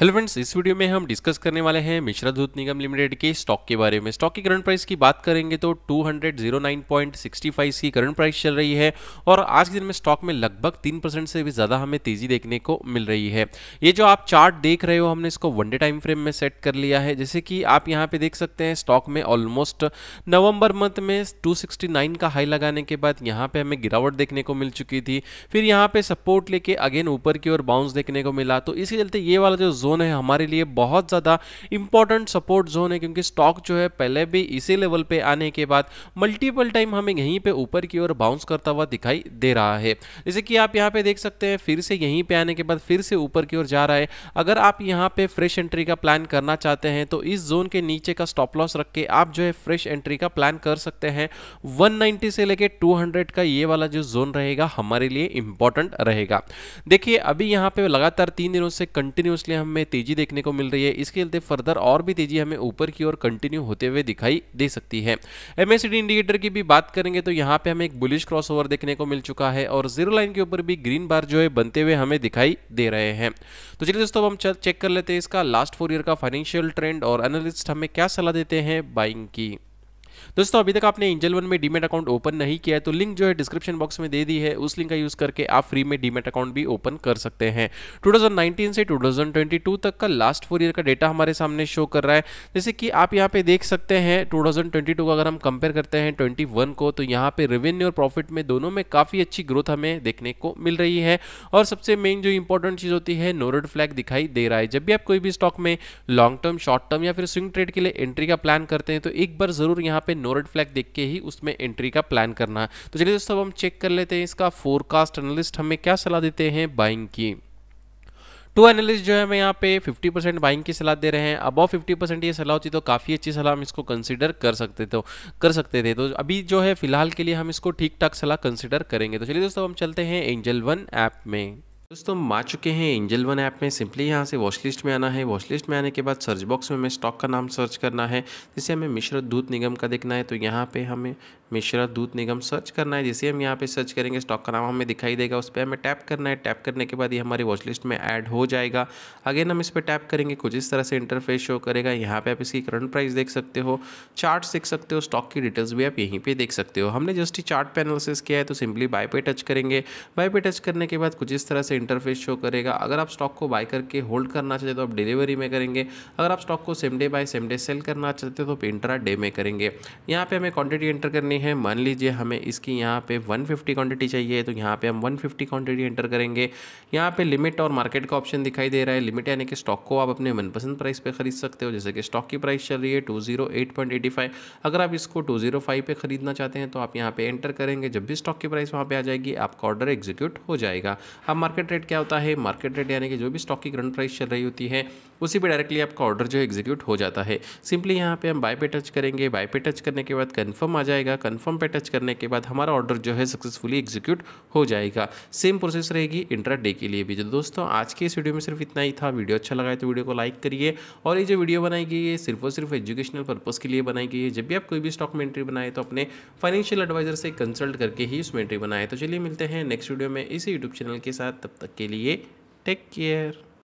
hello friends इस video में हम डिस्कस करने वाले हैं मिश्रा दूध निगम लिमिटेड के स्टॉक के बारे में स्टॉक की करंट प्राइस की बात करेंगे तो 209.65 की करंट प्राइस चल रही है और आज के दिन में स्टॉक में लगभग तीन परसेंट से भी ज़्यादा हमें तेज़ी देखने को मिल रही है ये जो आप चार्ट देख रहे हो हमने इसको वनडे टाइम फ्रेम में सेट कर लिया है जैसे कि आप यहाँ पर देख सकते हैं स्टॉक में ऑलमोस्ट नवम्बर मंथ में टू का हाई लगाने के बाद यहाँ पर हमें गिरावट देखने को मिल चुकी थी फिर यहाँ पर सपोर्ट लेके अगेन ऊपर की ओर बाउंस देखने को मिला तो इसके चलते ये वाला जो जोन है हमारे लिए बहुत ज़्यादा इंपॉर्टेंट सपोर्ट जोन है क्योंकि स्टॉक जो है पहले भी इसी लेवल पे आने के बाद मल्टीपल टाइम हमें यहीं पे ऊपर की ओर बाउंस करता हुआ दिखाई दे रहा है जैसे कि आप यहाँ पे देख सकते हैं फिर से यहीं पे आने के बाद फिर से ऊपर की ओर जा रहा है अगर आप यहाँ पे फ्रेश एंट्री का प्लान करना चाहते हैं तो इस जोन के नीचे का स्टॉप लॉस रख के आप जो है फ्रेश एंट्री का प्लान कर सकते हैं वन से लेके टू का ये वाला जो जोन रहेगा हमारे लिए इंपॉर्टेंट रहेगा देखिए अभी यहाँ पे लगातार तीन दिनों से कंटिन्यूसली हम में तेजी देखने को मिल रही है इसके चलते फर्दर और भी तेजी हमें ऊपर की ओर कंटिन्यू होते हुए दिखाई दे सकती है एमएसडी इंडिकेटर की भी बात करेंगे तो यहाँ पे हमें एक बुलिश क्रॉस देखने को मिल चुका है और जीरो लाइन के ऊपर भी ग्रीन बार जो है बनते हुए हमें दिखाई दे रहे हैं तो चलिए दोस्तों हम चेक कर लेते हैं इसका लास्ट फोर ईयर का फाइनेंशियल ट्रेंड और एनालिस्ट हमें क्या सलाह देते हैं बाइंग की दोस्तों अभी तक आपने एंजल वन में डीमेट अकाउंट ओपन नहीं किया है तो लिंक जो है डिस्क्रिप्शन बॉक्स में दे दी है उस लिंक का यूज करके आप फ्री में डीमेट अकाउंट भी ओपन कर सकते हैं 2019 से 2022 तक का लास्ट फोर ईयर का डेटा हमारे सामने शो कर रहा है जैसे कि आप यहाँ पे देख सकते हैं टू को अगर हम कंपेयर करते हैं ट्वेंटी को तो यहाँ पे रेवेन्यू और प्रॉफिट में दोनों में काफ़ी अच्छी ग्रोथ हमें देखने को मिल रही है और सबसे मेन जो इंपॉर्टेंट चीज़ होती है नोरड फ्लैग दिखाई दे रहा है जब भी आप कोई भी स्टॉक में लॉन्ग टर्म शॉर्ट टर्म या फिर स्विंग ट्रेड के लिए एंट्री का प्लान करते हैं तो एक बार ज़रूर यहाँ पे नो रेड फ्लैग देख के ही उसमें एंट्री का प्लान करना है तो चलिए दोस्तों हम चेक कर लेते हैं इसका फोरकास्ट एनालिस्ट हमें क्या सलाह देते हैं बाइंग की टू एनालिस्ट जो है हमें यहाँ पे 50 परसेंट बाइंग की सलाह दे रहे हैं अबव 50 परसेंट ये सलाह होती तो काफ़ी अच्छी सलाह हम इसको कंसिडर कर सकते थे तो, कर सकते थे तो अभी जो है फिलहाल के लिए हम इसको ठीक ठाक सलाह कंसिडर करेंगे तो चलिए दोस्तों हम चलते हैं एंजल वन ऐप में दोस्तों हम आ चुके हैं एंजल वन ऐप में सिंपली यहाँ से वॉचलिस्ट लिस्ट में आना है वॉचलिस्ट लिस्ट में आने के बाद सर्च बॉक्स में हमें स्टॉक का नाम सर्च करना है जिसे हमें मिश्र दूध निगम का देखना है तो यहाँ पे हमें मिश्र दूध निगम सर्च करना है जिसे हम यहाँ पे सर्च करेंगे स्टॉक का नाम हमें दिखाई देगा उस पर हमें टैप करना है टैप करने के बाद ये हमारी वॉचलिस्ट लिस्ट में ऐड हो जाएगा अगेन हम इस पर टैप करेंगे कुछ इस तरह से इंटरफेस शो करेगा यहाँ पर आप इसकी करंट प्राइस देख सकते हो चार्ट देख सकते हो स्टॉक की डिटेल्स भी आप यहीं पर देख सकते हो हमने जस्ट ही चार्ट पैनलिस किया है तो सिंपली बाय पे टच करेंगे बाय पे टच करने के बाद कुछ इस तरह से इंटरफेस शो करेगा अगर आप स्टॉक को बाय करके होल्ड करना चाहते हो तो आप डिलीवरी में करेंगे अगर आप स्टॉक को same day buy same day sell करना चाहते हो तो आप इंट्रा डे में करेंगे यहाँ पे हमें क्वांटिटी एंटर करनी है मान लीजिए हमें इसकी यहाँ पे 150 क्वांटिटी चाहिए तो यहाँ पे हम 150 क्वांटिटी एंटर करेंगे यहाँ पे लिमिट और मार्केट का ऑप्शन दिखाई दे रहा है लिमिट यानी कि स्टॉक को आप अपने मनपसंद प्राइस पर खरीद सकते हो जैसे कि स्टॉक की प्राइस चल रही है टू अगर आप इसको टू पे खरीदना चाहते हैं तो आप यहाँ पर एंटर करेंगे जब भी स्टॉक की प्राइस वहाँ पर आ जाएगी आपका ऑर्डर एग्जीक्यूट हो जाएगा आप मार्केट रेट क्या होता है मार्केट रेट यानी कि जो भी स्टॉक की ग्रंट प्राइस चल रही होती है उसी पर डायरेक्टली आपका ऑर्डर जो एग्जीक्यूट हो जाता है सिंपली यहाँ पे हम बाय पे टच करेंगे बाय पे टच करने के बाद कन्फर्म आ जाएगा कन्फर्म पे टच करने के बाद हमारा ऑर्डर जो है सक्सेसफुली एग्जीक्यूट हो जाएगा सेम प्रोसेस रहेगी इंट्रा डे के लिए भी तो दोस्तों आज के इस वीडियो में सिर्फ इतना ही था वीडियो अच्छा लगा है तो वीडियो को लाइक करिए और ये जो वीडियो बनाई गई है सिर्फ और सिर्फ एजुकेशनल पर्पज़ के लिए बनाई गई है जब भी आप कोई भी स्टॉक में एंट्री बनाए तो अपने फाइनेंशियल एडवाइजर से कंसल्ट करके ही उसमें एंट्री बनाए तो चलिए मिलते हैं नेक्स्ट वीडियो में इसी यूट्यूब चैनल के साथ तब तब तक के लिए टेक केयर